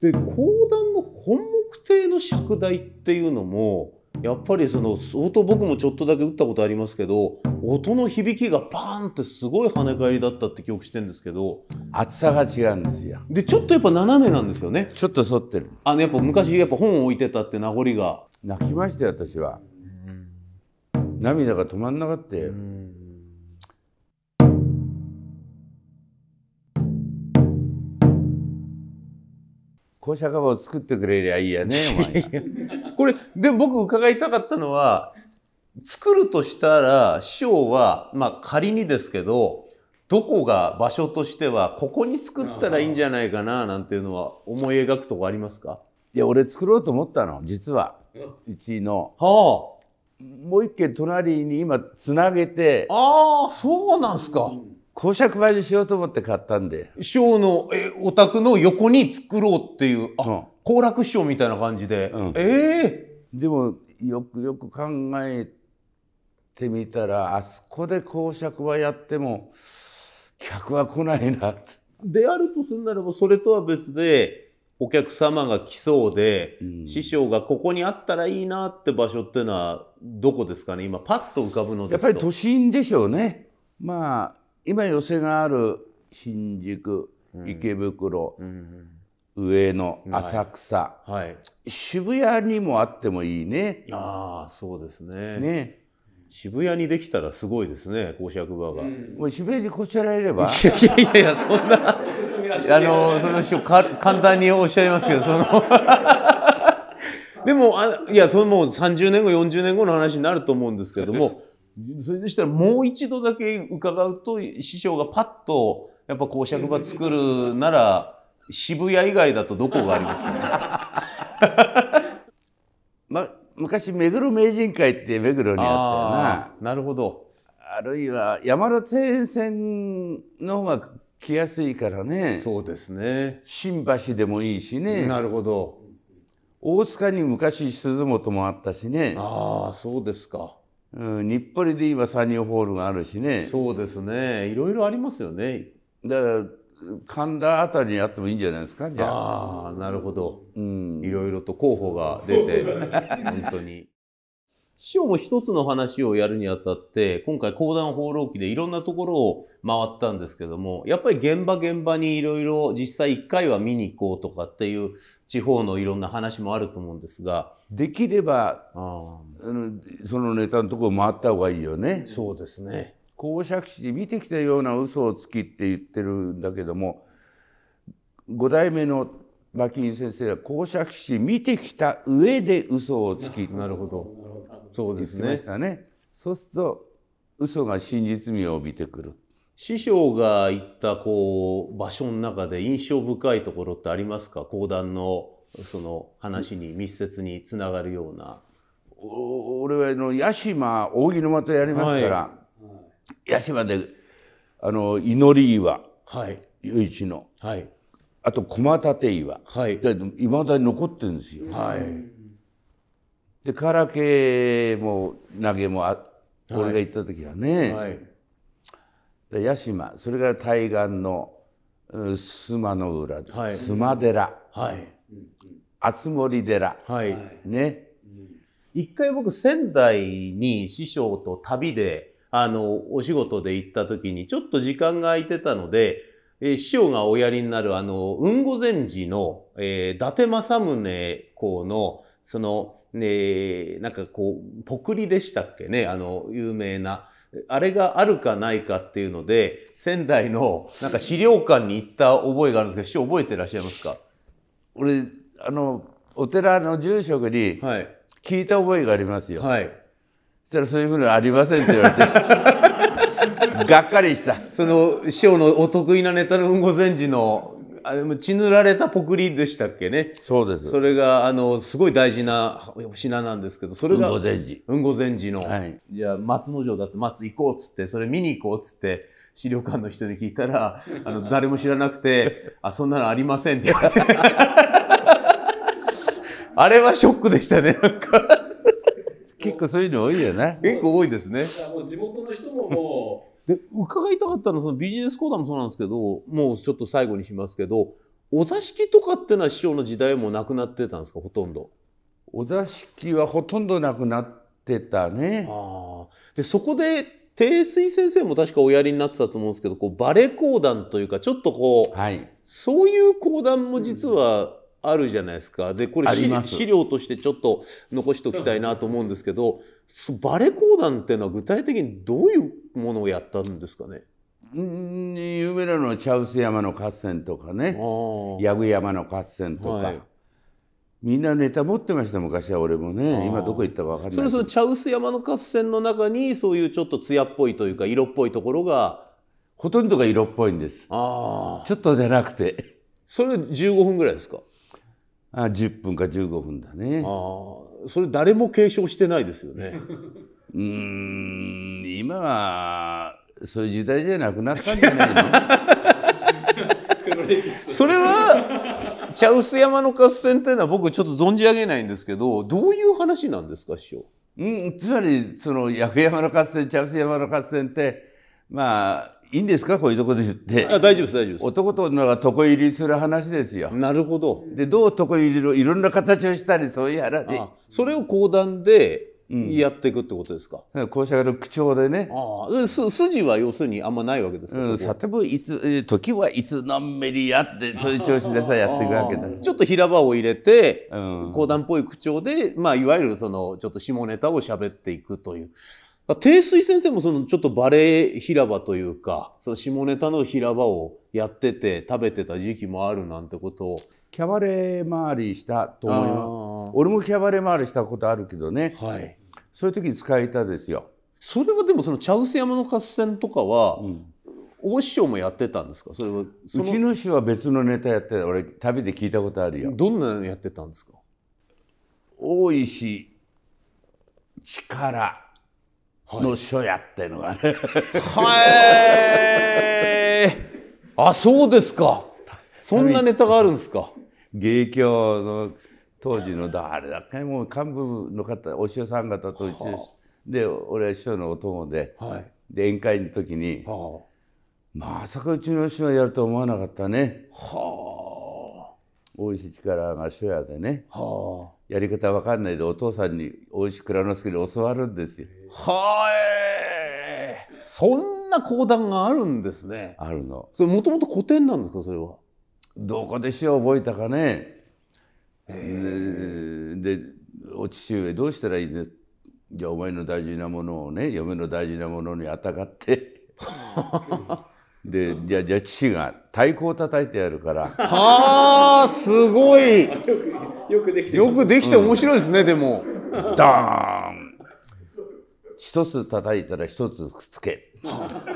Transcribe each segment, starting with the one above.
で講談の本目体の尺台っていうのもやっぱりその相当僕もちょっとだけ打ったことありますけど音の響きがバーンってすごい跳ね返りだったって記憶してるんですけど厚さが違うんですよでちょっとやっぱ斜めなんですよねちょっと反ってるあのやっぱ昔やっぱ本を置いてたって名残が泣きましたよ私は涙が止まんなかったよ、校舎カバーを作ってくれりゃいいやね これで僕伺いたかったのは作るとしたら師匠はまあ仮にですけどどこが場所としてはここに作ったらいいんじゃないかななんていうのは思い描くとこありますかいや俺作ろうと思ったの実はうちの。はあ。もう一軒隣に今つなげてああそうなんすか、うん公爵場にしようと思って買ったんで。師匠のえお宅の横に作ろうっていう、あ、うん、行楽師匠みたいな感じで。うん、ええー、でも、よくよく考えてみたら、あそこで公爵場やっても、客は来ないなって。であるとするならば、それとは別で、お客様が来そうで、うん、師匠がここにあったらいいなって場所っていうのはどこですかね今パッと浮かぶのやっぱり都心でしょうねまあ今寄せがある新宿池袋、上野浅草、はいはい、渋谷にもあってもいいねああそうですねね渋谷にできたらすごいですね公爵場が、うん、もう渋谷にこちらいればいやいやいやそんなあのその人か簡単におっしゃいますけどその でもあいやそのもう30年後40年後の話になると思うんですけどもそれでしたらもう一度だけ伺うと師匠がパッとやっぱ講釈場作るなら渋谷以外だとどこがありますかね ま、昔目黒名人会って目黒にあったよな。なるほどあるいは山手線の方が来やすいからねそうですね新橋でもいいしねなるほど大塚に昔鈴本もあったしねああそうですかうん、日暮里で今サニーホールがあるしねそうですねいろいろありますよねだから神田あたりにあってもいいんじゃないですかじゃああなるほど、うん、いろいろと候補が出て 本当に。師匠も一つの話をやるにあたって、今回講談放浪記でいろんなところを回ったんですけども、やっぱり現場現場にいろいろ実際一回は見に行こうとかっていう地方のいろんな話もあると思うんですが。できれば、あのそのネタのところ回った方がいいよね。そうですね。公爵士見てきたような嘘をつきって言ってるんだけども、五代目の馬琴先生は公爵師見てきた上で嘘をつき。なるほど。そうですね。そうすると嘘が真実味を帯びてくる。師匠が行ったこう場所の中で印象深いところってありますか講談のその話に密接につながるような。俺はあの八島扇沼とやりますから、はい、八島であの祈り岩、はい、唯一の、はい、あと駒立岩、はいまだに残ってるんですよ。はいで空系も投げもあ、俺が行った時はね、はい、屋島それから対岸の須磨の浦です、はい、須磨寺、はい、厚森寺、はい、ね一回僕仙台に師匠と旅であのお仕事で行った時にちょっと時間が空いてたので、えー、師匠がおやりになるあの雲御禅師の、えー、伊達政宗公のそので、なんかこう、ポクリでしたっけね、あの、有名な。あれがあるかないかっていうので、仙台のなんか資料館に行った覚えがあるんですけど、師匠覚えてらっしゃいますか俺、あの、お寺の住職に聞いた覚えがありますよ。はい。そしたらそういうふうにありませんって言われて。がっかりした。その、師匠のお得意なネタの運後禅師のあも血塗られたポクリでしたっけね。そうです。それが、あの、すごい大事な品なんですけど、それが。うんご禅寺。うんご禅寺の。はい。じゃあ、松之丞だって松行こうっつって、それ見に行こうっつって、資料館の人に聞いたら、あの、誰も知らなくて、あ、そんなのありませんって言われて。あれはショックでしたね、なんか。結構そういうの多いよね。結構多いですね。で伺いたかったのはそのビジネス講談もそうなんですけどもうちょっと最後にしますけどお座敷とかっていうのは師匠の時代もなくなってたんですかほとんど。お座敷はほとんどなくなってたね。でそこで帝水先生も確かおやりになってたと思うんですけどこうバレ講談というかちょっとこう、はい、そういう講談も実はあるじゃないですかでこれ資料としてちょっと残しておきたいなと思うんですけどバレ講談っていうのは具体的にどういうものをやったんですかね有名なのは茶臼山の合戦とかね八具山の合戦とか、はい、みんなネタ持ってました昔は俺もね今どこ行ったか分かんないそれその茶臼山の合戦の中にそういうちょっと艶っぽいというか色っぽいところがほとんどが色っぽいんですちょっとじゃなくてそれ15分ぐらいですかあ10分か15分だね。あそれ誰も継承してないですよね。うん今はそういう時代じゃなくなったんじゃないの それは茶臼山の合戦っていうのは僕ちょっと存じ上げないんですけどどういう話なんですか師匠うん、つまりその八山の合戦茶臼山の合戦ってまあいいんですかこういうとこで言って。あ大丈夫です大丈夫です。男と女が床入りする話ですよ。なるほど。でどう床入りのいろんな形をしたりそういう話。あそれを講談でやっていくってことですか。うん、校舎の口調でね。ああす筋は要するにあんまないわけですか。うん、さてもいつ時はいつのんめりやってそういう調子でさやっていくわけだ。ちょっと平場を入れて、うん、講談っぽい口調でまあいわゆるそのちょっと下ネタを喋っていくという。定水先生もそのちょっとバレエ平場というか、その下ネタの平場をやってて食べてた時期もあるなんてことを。キャバレー回りしたと思います。俺もキャバレー回りしたことあるけどね。はい。そういう時に使えたですよ。それはでもその茶臼山の合戦とかは、うん、大師匠もやってたんですかそれはうちの師匠は別のネタやってた俺旅で聞いたことあるよどんなのやってたんですか大石力の書屋っていうのがね。はい。あ、そうですか。そんなネタがあるんですか。芸協の当時の誰だっけもう幹部の方お師匠さん方と一緒でで俺は師匠のお供で,、はい、で宴会の時に、はあ、まさかうちの師匠やると思わなかったね。は大石力が初夜でね、はあ、やり方わかんないでお父さんに大石蔵之介に教わるんですよ。はえそんな講談があるんですね。あるの。それもともと古典なんですかそれは。どこで詩を覚えたかね。えでお父上どうしたらいいんですじゃあお前の大事なものをね嫁の大事なものにあたがって でじゃあじゃあ父が太鼓を叩いてやるからはあすごいよくできてよくできて面白いですね、うん、でもダーン一つ叩いたら一つくっつけ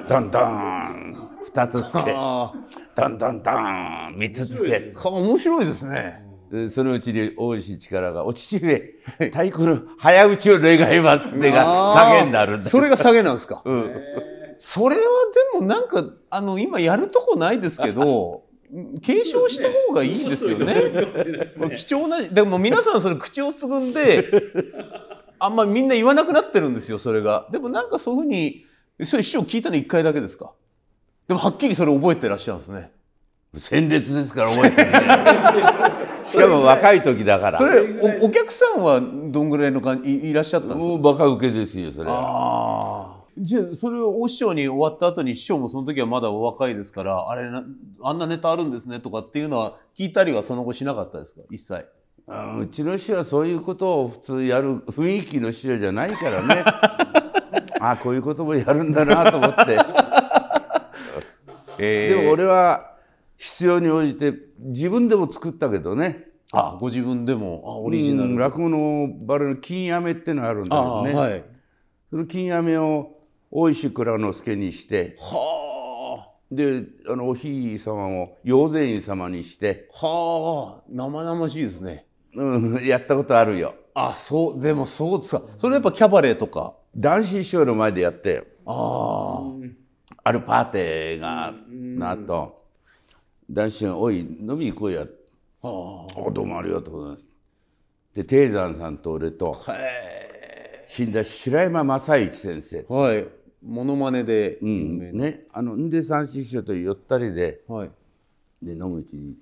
だんだん二つつけだんだんだん三つつけ面白いですねそのうちに大石力が「お父上太鼓の早打ちを願います」ってが下げになるんだそれが下げなんですか、うんそれはでもなんかあの今やるとこないですけど 継承した方がいいですよね。ね貴重なでも皆さんそれ口をつぐんであんまみんな言わなくなってるんですよそれが。でもなんかそういうふうにそれ師匠聞いたの1回だけですかでもはっきりそれ覚えてらっしゃるんですね。鮮烈ですから覚えてる、しかも若い時だからそれお客さんはどんぐらいの感じいらっしゃったんですか受けですよそれは。じゃあそれをお師匠に終わった後に師匠もその時はまだお若いですからあれあんなネタあるんですねとかっていうのは聞いたりはその後しなかったですか一切あうちの師匠はそういうことを普通やる雰囲気の師匠じゃないからね あこういうこともやるんだなと思って、えでも俺は必要に応じて自分でも作ったけどねあご自分でもあオリジナル、落語のバレの金飴ってのあるんだけどね、その金飴を大石内蔵之助にしてはあであのおひい様も陽善院様にしてはあ生々しいですねうんやったことあるよあそうでもそうですかそれやっぱキャバレーとか男子師匠の前でやってあああるパーティーがなと男子が「おい飲み行こうや」はあ、どうもありがとうございます。で貞山さんと俺とはい死んだ白山正一先生、はい、モノマネで、うん、ねあのんで三師匠と寄ったりで、はい、で野口に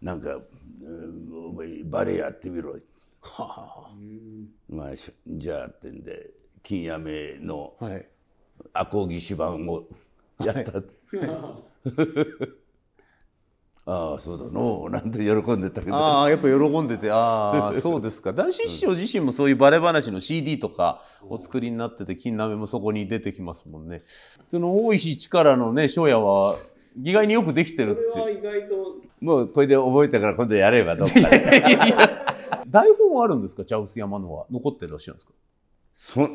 なんか、お前バレエやってみろ」はあ、まあじゃあってんで金亀のアコギ芝をやった、はい、ああそうだのなんて喜んでたけどああやっぱ喜んでてああそうですか 男子師匠自身もそういうバレ話の CD とかお作りになってて金鍋もそこに出てきますもんねその大石力のね庄屋は意外によくできてるってそれは意外ともうこれで覚えたから今度やればどっか 台本はあるんですか茶臼山のは残ってらっしゃるんですか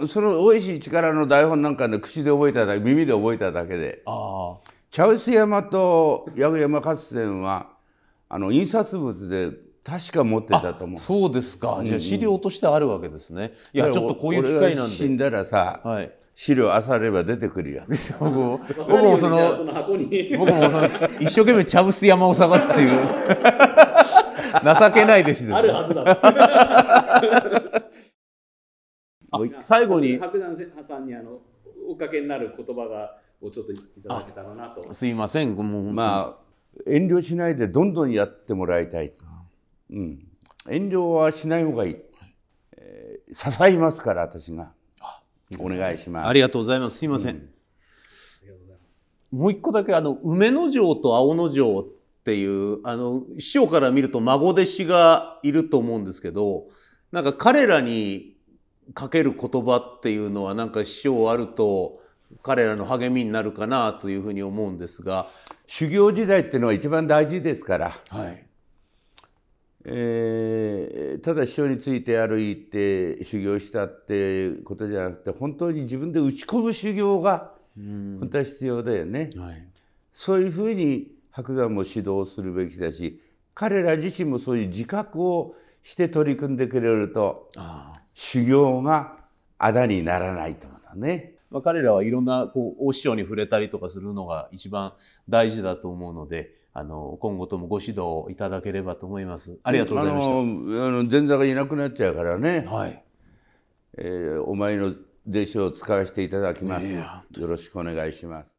そその大石力の台本なんかね口で覚えただけ耳で覚えただけでああ茶臼山と八百山合戦はあの印刷物で確か持ってたと思うそうですか、じゃあ資料としてあるわけですね、いやちょっとこういう機会なんで死んだらさ、はい、資料あされば出てくるやん 僕もその僕もその一生懸命茶臼山を探すっていう 情けない弟子です、ね、あるはずだ最後に白山さんにあのおかけになる言葉がをちょっといただけたらなとすいませんもうまあ遠慮しないでどんどんやってもらいたい、うん、遠慮はしない方がいい、えー、支えますから私がお願いしますありがとうございますすいません、うんもう一個だけ、あの、梅の城と青の城っていう、あの、師匠から見ると孫弟子がいると思うんですけど、なんか彼らにかける言葉っていうのは、なんか師匠あると、彼らの励みになるかなというふうに思うんですが修行時代っていうのは一番大事ですから、はいえー、ただ師匠について歩いて修行したってことじゃなくて本当に自分で打ち込む修行が本当は必要だよね。はい、そういうふうに白山も指導するべきだし彼ら自身もそういう自覚をして取り組んでくれるとあ修行があだにならないと思うんだね。まあ、彼らはいろんなこう大師匠に触れたりとかするのが一番大事だと思うので。あの今後ともご指導いただければと思います。ありがとうございました。あの前座がいなくなっちゃうからね。はい。えー、お前の弟子を使わせていただきます。よろしくお願いします。